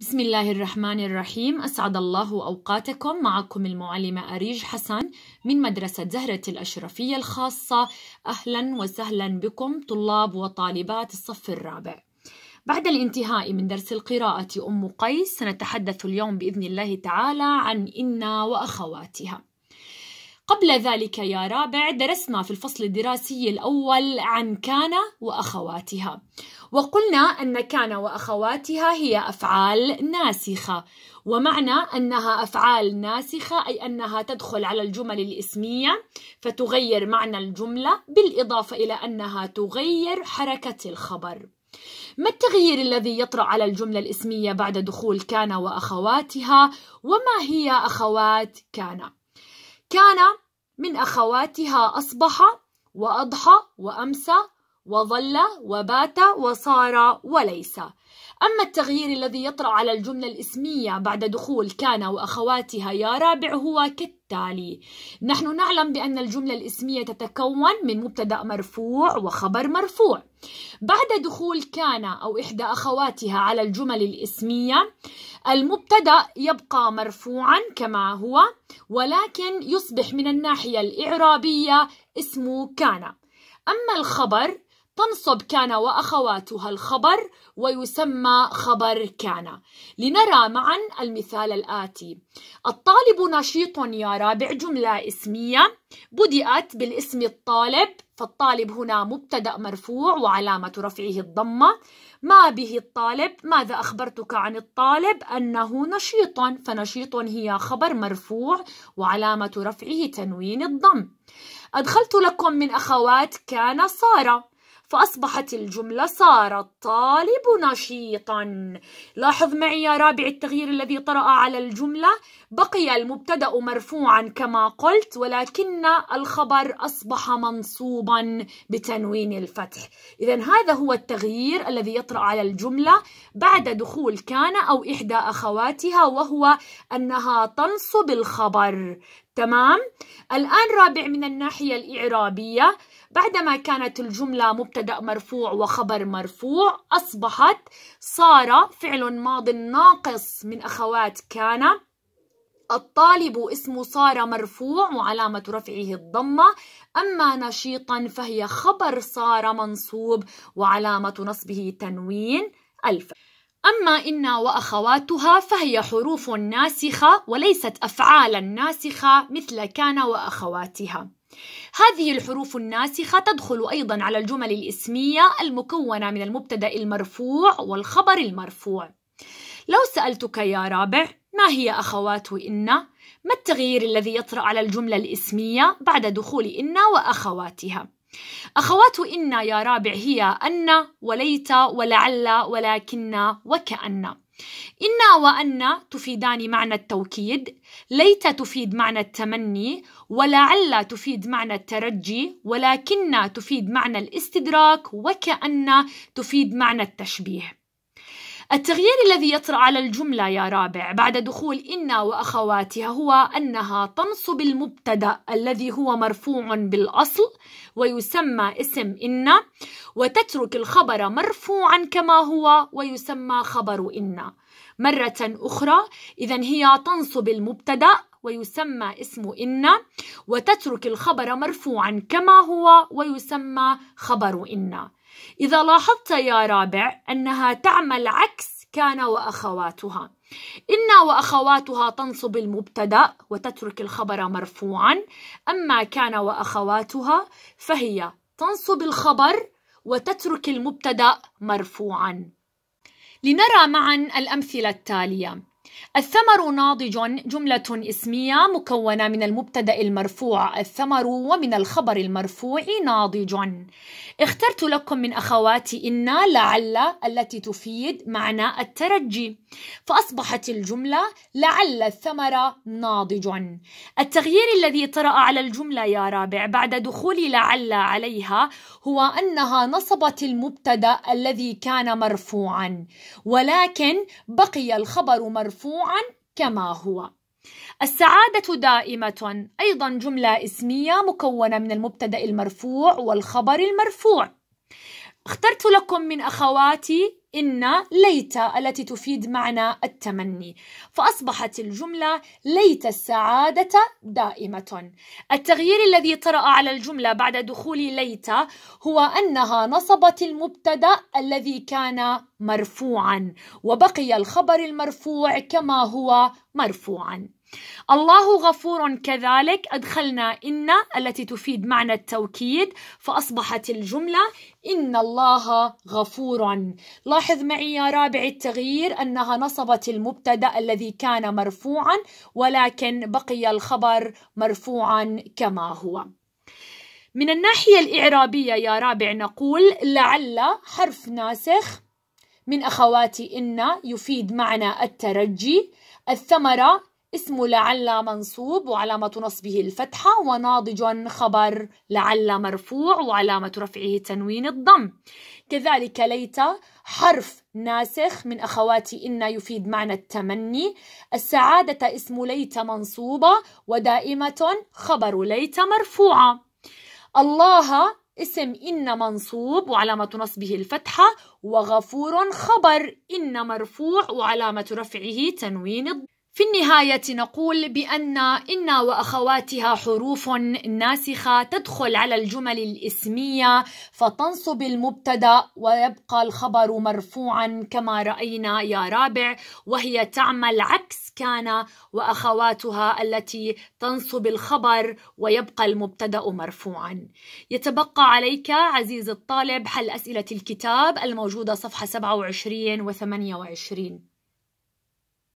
بسم الله الرحمن الرحيم أسعد الله أوقاتكم معكم المعلمة أريج حسن من مدرسة زهرة الأشرفية الخاصة أهلا وسهلا بكم طلاب وطالبات الصف الرابع بعد الانتهاء من درس القراءة أم قيس سنتحدث اليوم بإذن الله تعالى عن إنا وأخواتها قبل ذلك يا رابع درسنا في الفصل الدراسي الأول عن كان وأخواتها وقلنا أن كان وأخواتها هي أفعال ناسخة ومعنى أنها أفعال ناسخة أي أنها تدخل على الجمل الإسمية فتغير معنى الجملة بالإضافة إلى أنها تغير حركة الخبر ما التغيير الذي يطرأ على الجملة الإسمية بعد دخول كان وأخواتها وما هي أخوات كان؟ كان من أخواتها أصبح وأضحى وأمسى وظل وبات وصار وليس أما التغيير الذي يطرأ على الجملة الإسمية بعد دخول كان وأخواتها يا رابع هو كالتالي نحن نعلم بأن الجملة الإسمية تتكون من مبتدأ مرفوع وخبر مرفوع بعد دخول كان أو إحدى أخواتها على الجمل الإسمية المبتدأ يبقى مرفوعا كما هو ولكن يصبح من الناحية الإعرابية اسم كان أما الخبر تنصب كان واخواتها الخبر ويسمى خبر كان لنرى معا المثال الاتي الطالب نشيط يا رابع جمله اسميه بدات بالاسم الطالب فالطالب هنا مبتدا مرفوع وعلامه رفعه الضمه ما به الطالب ماذا اخبرتك عن الطالب انه نشيط فنشيط هي خبر مرفوع وعلامه رفعه تنوين الضم ادخلت لكم من اخوات كان ساره فأصبحت الجملة صار الطالب نشيطا لاحظ معي يا رابع التغيير الذي طرأ على الجملة بقي المبتدأ مرفوعا كما قلت ولكن الخبر أصبح منصوبا بتنوين الفتح إذا هذا هو التغيير الذي يطرأ على الجملة بعد دخول كان أو إحدى أخواتها وهو أنها تنصب الخبر تمام الآن رابع من الناحية الإعرابية بعدما كانت الجملة مبتدأ مرفوع وخبر مرفوع أصبحت صار فعل ماض ناقص من أخوات كان الطالب اسم صار مرفوع وعلامة رفعه الضمة أما نشيطا فهي خبر صار منصوب وعلامة نصبه تنوين الف أما إنا وأخواتها فهي حروف ناسخة وليست أفعالا ناسخة مثل كان وأخواتها. هذه الحروف الناسخة تدخل أيضا على الجمل الإسمية المكونة من المبتدأ المرفوع والخبر المرفوع. لو سألتك يا رابع ما هي أخوات إن؟ ما التغيير الذي يطرأ على الجملة الإسمية بعد دخول إن وأخواتها؟ أخوات إن يا رابع هي أن وليت ولعل ولكن وكأن إن وأن تفيدان معنى التوكيد ليت تفيد معنى التمني ولعل تفيد معنى الترجي ولكن تفيد معنى الاستدراك وكأن تفيد معنى التشبيه التغيير الذي يطرأ على الجملة يا رابع بعد دخول إنا وأخواتها هو أنها تنصب المبتدأ الذي هو مرفوع بالأصل ويسمى اسم إنا وتترك الخبر مرفوعا كما هو ويسمى خبر إنا مرة أخرى إذا هي تنصب المبتدأ ويسمى اسم إن وتترك الخبر مرفوعا كما هو ويسمى خبر إنّا إذا لاحظت يا رابع أنها تعمل عكس كان وأخواتها إن وأخواتها تنصب المبتدأ وتترك الخبر مرفوعا أما كان وأخواتها فهي تنصب الخبر وتترك المبتدأ مرفوعا لنرى معا الأمثلة التالية الثمر ناضج جملة اسمية مكونة من المبتدأ المرفوع الثمر ومن الخبر المرفوع ناضج اخترت لكم من أخواتي إن لعل التي تفيد معنى الترجي فأصبحت الجملة لعل الثمر ناضج التغيير الذي طرأ على الجملة يا رابع بعد دخول لعل عليها هو أنها نصبت المبتدأ الذي كان مرفوعا ولكن بقي الخبر مرفوعا مرفوعا كما هو السعادة دائمة أيضا جملة اسمية مكونة من المبتدأ المرفوع والخبر المرفوع اخترت لكم من أخواتي إن ليت التي تفيد معنى التمني فأصبحت الجملة ليت السعادة دائمة التغيير الذي طرأ على الجملة بعد دخول ليت هو أنها نصبت المبتدأ الذي كان مرفوعا وبقي الخبر المرفوع كما هو مرفوعا الله غفور كذلك أدخلنا إن التي تفيد معنى التوكيد فأصبحت الجملة إن الله غفور لاحظ معي يا رابع التغيير أنها نصبت المبتدأ الذي كان مرفوعا ولكن بقي الخبر مرفوعا كما هو من الناحية الإعرابية يا رابع نقول لعل حرف ناسخ من أخوات إن يفيد معنى الترجي الثمرة اسم لعل منصوب وعلامة نصبه الفتحة وناضج خبر لعل مرفوع وعلامة رفعه تنوين الضم كذلك ليت حرف ناسخ من أخواتي إن يفيد معنى التمني السعادة اسم ليت منصوبة ودائمة خبر ليت مرفوعة الله اسم إن منصوب وعلامة نصبه الفتحة وغفور خبر إن مرفوع وعلامة رفعه تنوين الضم في النهاية نقول بأن إن وأخواتها حروف ناسخة تدخل على الجمل الإسمية فتنصب المبتدأ ويبقى الخبر مرفوعا كما رأينا يا رابع وهي تعمل عكس كان وأخواتها التي تنصب الخبر ويبقى المبتدأ مرفوعا يتبقى عليك عزيز الطالب حل أسئلة الكتاب الموجودة صفحة 27 و 28